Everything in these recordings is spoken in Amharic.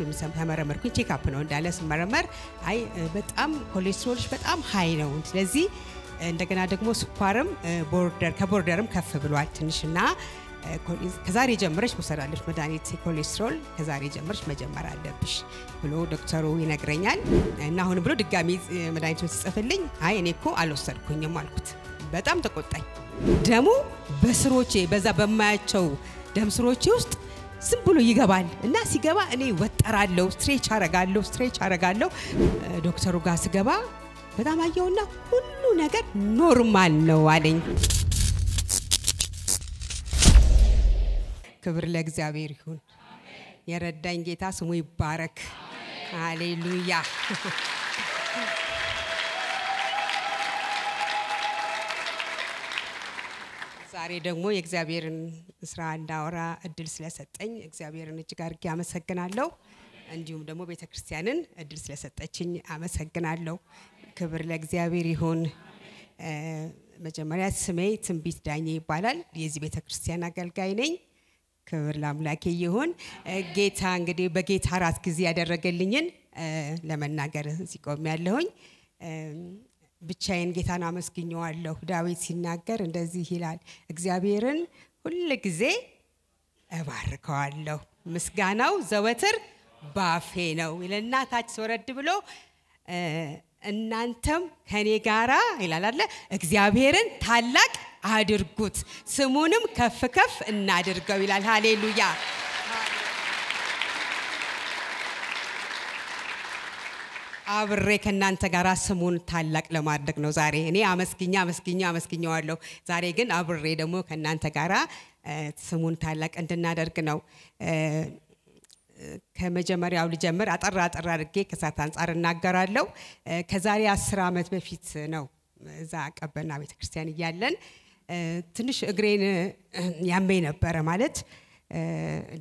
በኩል ተመረመርኩኝ። ቼክአፕ ነው እንዳለ ስመረመር አይ በጣም ኮሌስትሮልሽ በጣም ሀይ ነው፣ ስለዚህ እንደገና ደግሞ ስኳርም ቦርደር ከቦርደርም ከፍ ብሏል ትንሽና ከዛሬ ጀምረሽ መውሰድ መድኃኒት ኮሌስትሮል ከዛሬ ጀምረሽ መጀመር አለብሽ ብሎ ዶክተሩ ይነግረኛል እና አሁን ብሎ ድጋሚ መድኃኒቱን ሲጽፍልኝ አይ እኔ እኮ አልወሰድኩኝም አልኩት። በጣም ተቆጣኝ። ደሙ በስሮቼ በዛ በማያቸው ደም ስሮቼ ውስጥ ዝም ብሎ ይገባል እና ሲገባ እኔ ወጠራለሁ፣ ስትሬች አረጋለሁ፣ ስትሬች አረጋለሁ። ዶክተሩ ጋር ስገባ በጣም አየውና ሁሉ ነገር ኖርማል ነው አለኝ። ክብር ለእግዚአብሔር ይሁን። የረዳኝ ጌታ ስሙ ይባረክ። ሀሌሉያ። ዛሬ ደግሞ የእግዚአብሔርን ስራ እንዳወራ እድል ስለሰጠኝ እግዚአብሔርን እጅግ አድርጌ አመሰግናለሁ። እንዲሁም ደግሞ ቤተ ክርስቲያንን እድል ስለሰጠችኝ አመሰግናለሁ። ክብር ለእግዚአብሔር ይሁን። መጀመሪያ ስሜ ትንቢት ዳኜ ይባላል። የዚህ ቤተ ክርስቲያን አገልጋይ ነኝ። ክብር ለአምላኬ ይሁን። ጌታ እንግዲህ በጌታ አራት ጊዜ ያደረገልኝን ለመናገር እዚህ ያለሁኝ ብቻዬን ጌታን አመስግኘዋለሁ። ዳዊት ሲናገር እንደዚህ ይላል፣ እግዚአብሔርን ሁል ጊዜ እባርከዋለሁ፣ ምስጋናው ዘወትር ባፌ ነው ይልና ታች ስወረድ ብሎ እናንተም ከእኔ ጋራ ይላል አለ እግዚአብሔርን ታላቅ አድርጉት፣ ስሙንም ከፍ ከፍ እናድርገው ይላል። ሃሌሉያ አብሬ ከእናንተ ጋር ስሙን ታላቅ ለማድረግ ነው ዛሬ። እኔ አመስግኛ አመስግኛ አመስግኛዋለሁ። ዛሬ ግን አብሬ ደግሞ ከእናንተ ጋር ስሙን ታላቅ እንድናደርግ ነው። ከመጀመሪያው ልጀምር። አጠራ አጠራ አድርጌ ከሳት አንጻር እናገራለሁ። ከዛሬ አስር ዓመት በፊት ነው እዛ ቀበና ቤተክርስቲያን እያለን ትንሽ እግሬን ያመኝ ነበረ ማለት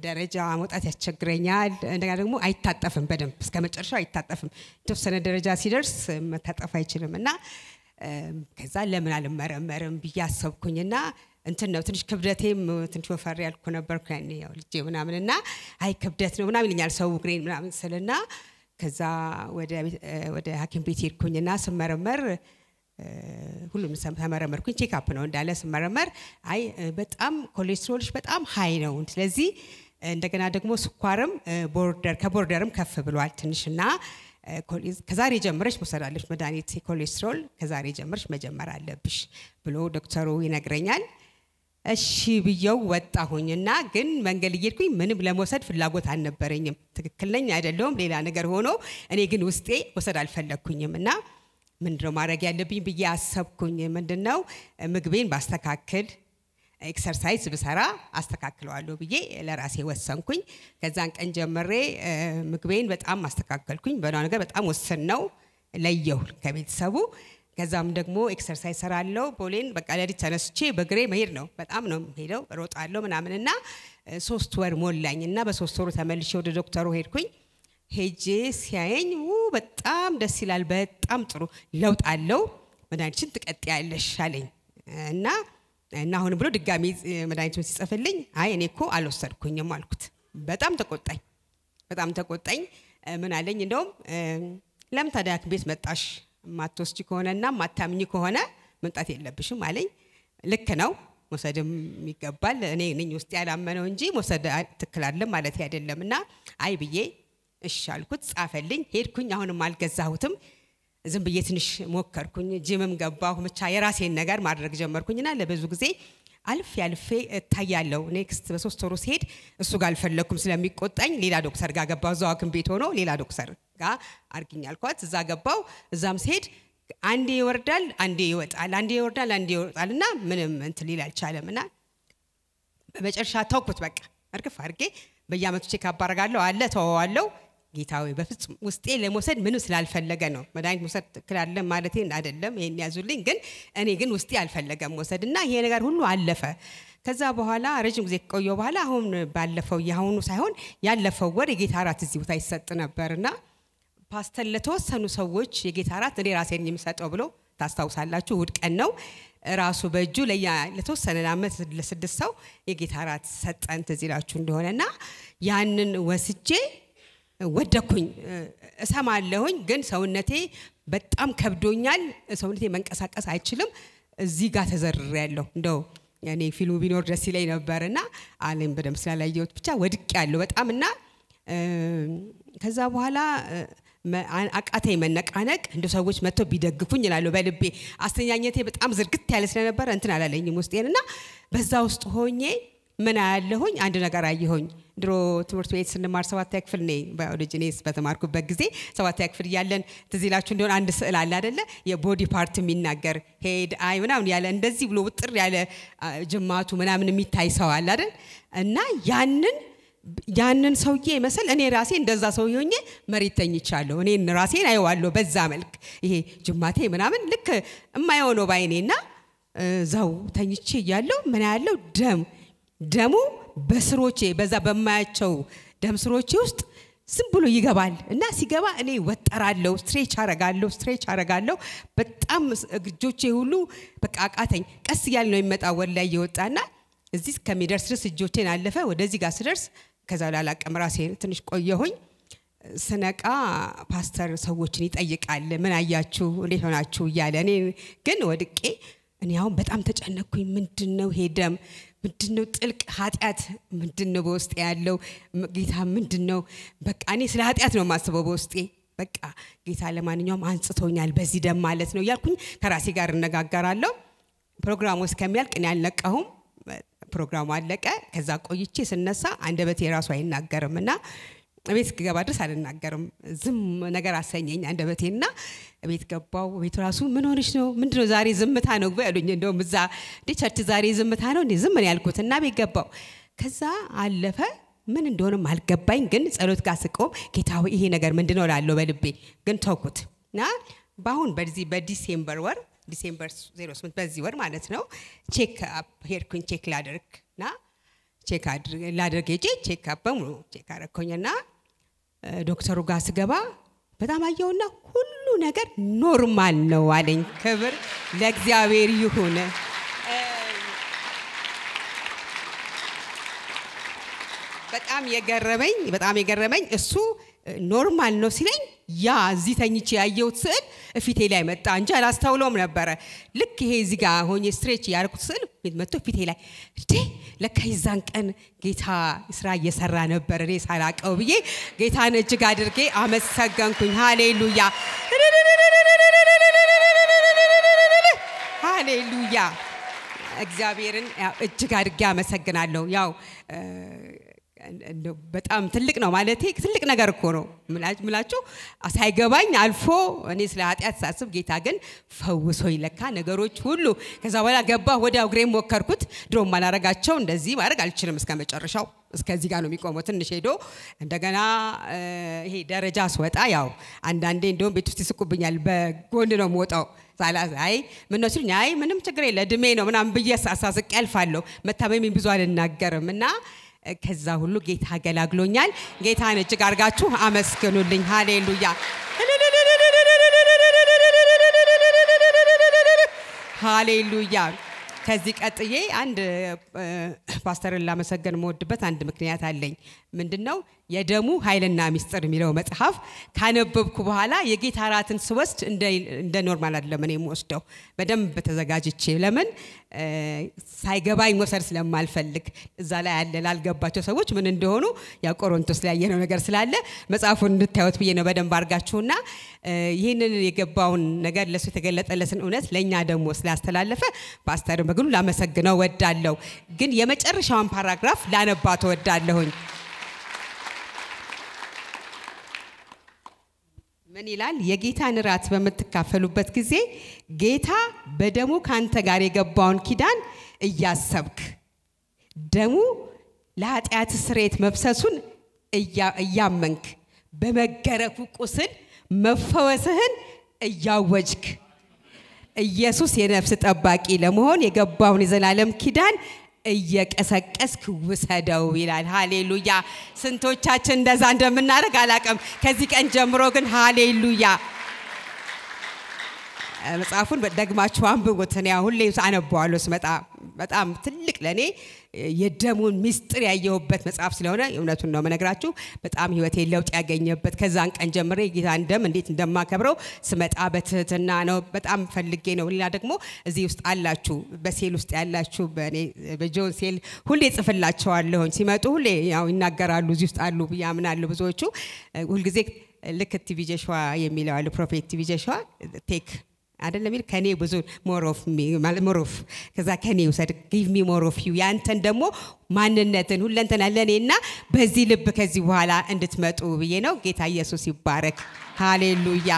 ደረጃ መውጣት ያስቸግረኛል። እንደገና ደግሞ አይታጠፍም በደንብ እስከ መጨረሻው አይታጠፍም። የተወሰነ ደረጃ ሲደርስ መታጠፍ አይችልም እና ከዛ ለምን አልመረመርም ብዬ አሰብኩኝና እንትን ነው ትንሽ ክብደቴም ትንሽ ወፈር ያልኩ ነበር ያኔ ያው ልጄ ምናምን እና አይ ክብደት ነው ምናምን ይለኛል ሰው ግሬን ምናምን ስልና ከዛ ወደ ሀኪም ቤት ሄድኩኝና ስመረመር ሁሉም ተመረመርኩኝ። ቼክአፕ ነው እንዳለ ስመረመር፣ አይ በጣም ኮሌስትሮልሽ በጣም ሀይ ነው፣ ስለዚህ እንደገና ደግሞ ስኳርም ቦርደር ከቦርደርም ከፍ ብሏል ትንሽና ከዛሬ ጀምረሽ መውሰድ መድኃኒት ኮሌስትሮል ከዛሬ ጀምረሽ መጀመር አለብሽ ብሎ ዶክተሩ ይነግረኛል። እሺ ብየው እና ግን መንገድ እየድኩኝ ምንም ለመውሰድ ፍላጎት አልነበረኝም። ትክክል ነኝ አይደለሁም ሌላ ነገር ሆኖ እኔ ግን ውስጤ መውሰድ አልፈለግኩኝም እና ምንድነው ማድረግ ያለብኝ ብዬ አሰብኩኝ። ምንድነው ምግቤን ባስተካክል ኤክሰርሳይዝ ብሰራ አስተካክለዋለሁ ብዬ ለራሴ ወሰንኩኝ። ከዛን ቀን ጀምሬ ምግቤን በጣም አስተካከልኩኝ። በላ ነገር በጣም ወስን ነው ለየሁ ከቤተሰቡ። ከዛም ደግሞ ኤክሰርሳይዝ ሰራለው። ቦሌን በቃ ለሊት ተነስቼ በግሬ መሄድ ነው። በጣም ነው ሄደው ሮጣለሁ ምናምን እና ሶስት ወር ሞላኝ እና በሶስት ወሩ ተመልሼ ወደ ዶክተሩ ሄድኩኝ። ሄጄ ሲያየኝ በጣም ደስ ይላል፣ በጣም ጥሩ ለውጥ አለው፣ መድኃኒትሽን ትቀጥያለሽ አለኝ እና እና አሁንም ብሎ ድጋሚ መድኃኒቱን ሲጽፍልኝ አይ እኔ እኮ አልወሰድኩኝም አልኩት። በጣም ተቆጣኝ፣ በጣም ተቆጣኝ። ምን አለኝ እንደውም ለምን ታዲያ ቤት መጣሽ? ማትወስጂ ከሆነና ማታምኝ ከሆነ መምጣት የለብሽም አለኝ። ልክ ነው መውሰድም ይገባል። እኔ ነኝ ውስጥ ያላመነው እንጂ መውሰድ ትክክል ማለት አይደለም እና አይ ብዬ እሺ አልኩት። ጻፈልኝ። ሄድኩኝ። አሁንም አልገዛሁትም። ዝም ብዬ ትንሽ ሞከርኩኝ። ጅምም ገባሁ። ብቻ የራሴን ነገር ማድረግ ጀመርኩኝና ለብዙ ጊዜ አልፍ ያልፌ እታያለሁ። ኔክስት በሶስት ወሩ ሲሄድ እሱ ጋር አልፈለግኩም ስለሚቆጣኝ ሌላ ዶክተር ጋር ገባሁ። እዛው ሐኪም ቤት ሆኖ ሌላ ዶክተር ጋር አርግኝ አልኳት። እዛ ገባሁ። እዛም ሲሄድ አንዴ ይወርዳል፣ አንዴ ይወጣል፣ አንዴ ይወርዳል፣ አንዴ ይወጣል እና ምንም እንትን ሊል አልቻለም እና በመጨረሻ ተውኩት። በቃ እርግፍ አድርጌ በየአመቱ ቼክ አባረጋለሁ አለ ተወዋለው ጌታዊ በፍጹም ውስጤ ለመውሰድ ምንም ስላልፈለገ ነው መድኃኒት መውሰድ ትክክል አለ ማለቴን አይደለም ይህን ያዙልኝ ግን እኔ ግን ውስጤ አልፈለገም መውሰድ እና ይሄ ነገር ሁሉ አለፈ ከዛ በኋላ ረዥም ጊዜ ከቆየው በኋላ አሁን ባለፈው የአሁኑ ሳይሆን ያለፈው ወር የጌታ አራት እዚህ ቦታ ይሰጥ ነበር እና ፓስተር ለተወሰኑ ሰዎች የጌታ አራት እኔ ራሴን የምሰጠው ብሎ ታስታውሳላችሁ እሁድ ቀን ነው ራሱ በእጁ ለተወሰነ ዓመት ለስድስት ሰው የጌታ አራት ሰጠን ትዚላችሁ እንደሆነ እና ያንን ወስጄ ወደኩኝ እሰማለሁኝ፣ ግን ሰውነቴ በጣም ከብዶኛል። ሰውነቴ መንቀሳቀስ አይችልም። እዚህ ጋር ተዘርሬ ያለሁ እንደው እኔ ፊልሙ ቢኖር ደስ ይለኝ ነበር እና አለም በደንብ ስላላየሁት ብቻ ወድቅ ያለው በጣም እና ከዛ በኋላ አቃተኝ መነቃነቅ። እንደ ሰዎች መጥተው ቢደግፉኝ እላለሁ በልቤ። አስተኛኘቴ በጣም ዝርግት ያለ ስለነበረ እንትን አላለኝም ውስጤን እና በዛ ውስጥ ሆኜ ምን አያለሁኝ? አንድ ነገር አየሁኝ። ድሮ ትምህርት ቤት ስንማር ሰባተኛ ክፍል ነ ባዮሎጂ እኔ በተማርኩበት ጊዜ ሰባተኛ ክፍል እያለን ትዚላችሁ ይላችሁ አንድ ስዕል አለ አደለ የቦዲ ፓርት የሚናገር ሄድ አይ ምናምን ያለ እንደዚህ ብሎ ውጥር ያለ ጅማቱ ምናምን የሚታይ ሰው አለ አደል እና ያንን ያንን ሰውዬ መሰል እኔ ራሴ እንደዛ ሰው ሆኜ መሬት ተኝቻለሁ። እኔን ራሴን አየዋለሁ በዛ መልክ ይሄ ጅማቴ ምናምን ልክ የማየሆነው እና ዘው ተኝቼ እያለው ምን ያለው ደም ደሙ በስሮቼ በዛ በማያቸው ደም ስሮቼ ውስጥ ዝም ብሎ ይገባል እና ሲገባ እኔ ወጠራለሁ፣ ስትሬች አረጋለሁ፣ ስትሬች አረጋለሁ። በጣም እጆቼ ሁሉ በቃ አቃተኝ። ቀስ እያል ነው የሚመጣ ወላይ እየወጣና እዚህ እስከሚደርስ ድረስ እጆቼን አለፈ። ወደዚህ ጋር ስደርስ ከዛ ላላቀም ራሴ ትንሽ ቆየሁኝ። ስነቃ ፓስተር ሰዎችን ይጠይቃል። ምን አያችሁ? እንዴት ሆናችሁ? እያለ እኔ ግን ወድቄ እኔ አሁን በጣም ተጨነኩኝ። ምንድን ነው ሄደም ምንድነው ጥልቅ ኃጢአት ምንድነው በውስጤ ያለው ጌታ ምንድነው በቃ እኔ ስለ ኃጢአት ነው የማስበው በውስጤ በቃ ጌታ ለማንኛውም አንጽቶኛል በዚህ ደም ማለት ነው እያልኩኝ ከራሴ ጋር እነጋገራለሁ ፕሮግራሙ እስከሚያልቅ እኔ አልነቃሁም ፕሮግራሙ አለቀ ከዛ ቆይቼ ስነሳ አንደበቴ የራሱ አይናገርም እና ቤት ገባ ድረስ አልናገርም። ዝም ነገር አሰኘኝ አንደበቴና ቤት ገባው። ቤቱ ራሱ ምን ሆነች ነው ምንድነው? ዛሬ ዝምታ ነው ያሉኝ። እንደውም እዛ እንደ ቸርች ዛሬ ዝምታ ነው ዝም ነው ያልኩት እና ቤት ገባው። ከዛ አለፈ። ምን እንደሆነም አልገባኝ፣ ግን ጸሎት ጋር ስቆም ጌታ ይሄ ነገር ምንድነው ላለው በልቤ ግን ተውኩት እና በአሁን በዚህ በዲሴምበር ወር ዲሴምበር 08 በዚህ ወር ማለት ነው ቼክ አፕ ሄድኩኝ ቼክ ላደርግ እና ቼክ ላደርግ ሄጄ ቼክ አፕ በሙሉ ቼክ አረግኩኝ እና ዶክተሩ ጋር ስገባ በጣም አየውና ሁሉ ነገር ኖርማል ነው አለኝ። ክብር ለእግዚአብሔር ይሁን። በጣም የገረመኝ በጣም የገረመኝ እሱ ኖርማል ነው ሲለኝ ያ እዚህ ተኝቼ ያየሁት ስዕል ፊቴ ላይ መጣ እንጂ አላስተውለውም ነበረ። ልክ ይሄ እዚህ ጋር ሆ ስትሬች ያደርኩት ስዕል መቶ ፊቴ ላይ እንዴ ለካ ይዛን ቀን ጌታ ስራ እየሰራ ነበር እኔ ሳላቀው ብዬ ጌታን እጅግ አድርጌ አመሰገንኩኝ። ሃሌሉያ ሃሌሉያ። እግዚአብሔርን እጅግ አድርጌ አመሰግናለሁ። ያው በጣም ትልቅ ነው ማለቴ ትልቅ ነገር እኮ ነው ምላቸው ሳይገባኝ አልፎ እኔ ስለ ኃጢአት ሳስብ ጌታ ግን ፈውሶ ይለካ ነገሮች ሁሉ ከዛ በኋላ ገባ ወደ እግሬ ሞከርኩት ድሮ ማላረጋቸው እንደዚህ ማድረግ አልችልም እስከ መጨረሻው እስከዚህ ጋር ነው የሚቆመው ትንሽ ሄዶ እንደገና ይሄ ደረጃ ስወጣ ያው አንዳንዴ እንደውም ቤት ውስጥ ይስቁብኛል በጎን ነው የምወጣው አይ ነው ሲሉኝ አይ ምንም ችግር የለ እድሜ ነው ምናምን ብዬ አሳስቄ ያልፋለሁ መታመሜን ብዙ አልናገርም እና ከዛ ሁሉ ጌታ አገላግሎኛል። ጌታን እጅግ አርጋችሁ አመስግኑልኝ። ሃሌሉያ ሃሌሉያ። ከዚህ ቀጥዬ አንድ ፓስተርን ላመሰገን መወድበት አንድ ምክንያት አለኝ። ምንድን ነው የደሙ ኃይልና ሚስጥር የሚለው መጽሐፍ ካነበብኩ በኋላ የጌታ አራትን ስወስድ እንደ ኖርማል አይደለም እኔ የምወስደው በደንብ ተዘጋጅቼ። ለምን ሳይገባኝ መውሰድ ስለማልፈልግ እዛ ላይ ያለ ላልገባቸው ሰዎች ምን እንደሆኑ ያው ቆሮንቶስ ላይ ያየነው ነገር ስላለ መጽሐፉን እንድታዩት ብዬ ነው በደንብ አድርጋችሁና ይህንን የገባውን ነገር ለሱ የተገለጠለትን እውነት ለእኛ ደግሞ ስላስተላለፈ ፓስተርን በግሉ ላመሰግነው ወዳለሁ። ግን የመጨረሻውን ፓራግራፍ ላነባት ወዳለሁኝ። ምን ይላል? የጌታን እራት በምትካፈሉበት ጊዜ ጌታ በደሙ ካንተ ጋር የገባውን ኪዳን እያሰብክ ደሙ ለኃጢአት ስሬት መብሰሱን እያመንክ በመገረፉ ቁስል መፈወስህን እያወጅክ ኢየሱስ የነፍስ ጠባቂ ለመሆን የገባውን የዘላለም ኪዳን እየቀሰቀስክ ውሰደው ይላል። ሃሌሉያ! ስንቶቻችን እንደዛ እንደምናደርግ አላቅም። ከዚህ ቀን ጀምሮ ግን ሃሌሉያ መጽሐፉን ደግማችሁ አንብቡት። እኔ ሁሌ አነበዋለሁ ስመጣ። በጣም ትልቅ ለእኔ የደሙን ሚስጥር ያየሁበት መጽሐፍ ስለሆነ እውነቱን ነው መነግራችሁ። በጣም ህይወቴ ለውጥ ያገኘበት ከዛን ቀን ጀምሬ ጌታን ደም እንዴት እንደማከብረው ስመጣ በትህትና ነው። በጣም ፈልጌ ነው። ሌላ ደግሞ እዚህ ውስጥ አላችሁ፣ በሴል ውስጥ ያላችሁ በእኔ በጆን ሴል ሁሌ ጽፍላቸዋለሁኝ። ሲመጡ ሁሌ ያው ይናገራሉ፣ እዚህ ውስጥ አሉ ብዬ አምናለሁ። ብዙዎቹ ሁልጊዜ ልክ ቲቪ ጀሸዋ የሚለው አሉ ፕሮፌት ቲቪ ጀሸዋ ቴክ አደለ ሚል ከኔ ብዙ ሞሮፍ ሞሮፍ ከዛ ከኔ ውሰድ ጊቭ ሚ ሞሮፍ ዩ ያንተን ደግሞ ማንነትን ሁለንተና ለእኔና በዚህ ልብ ከዚህ በኋላ እንድትመጡ ብዬ ነው። ጌታ ኢየሱስ ይባረክ። ሃሌሉያ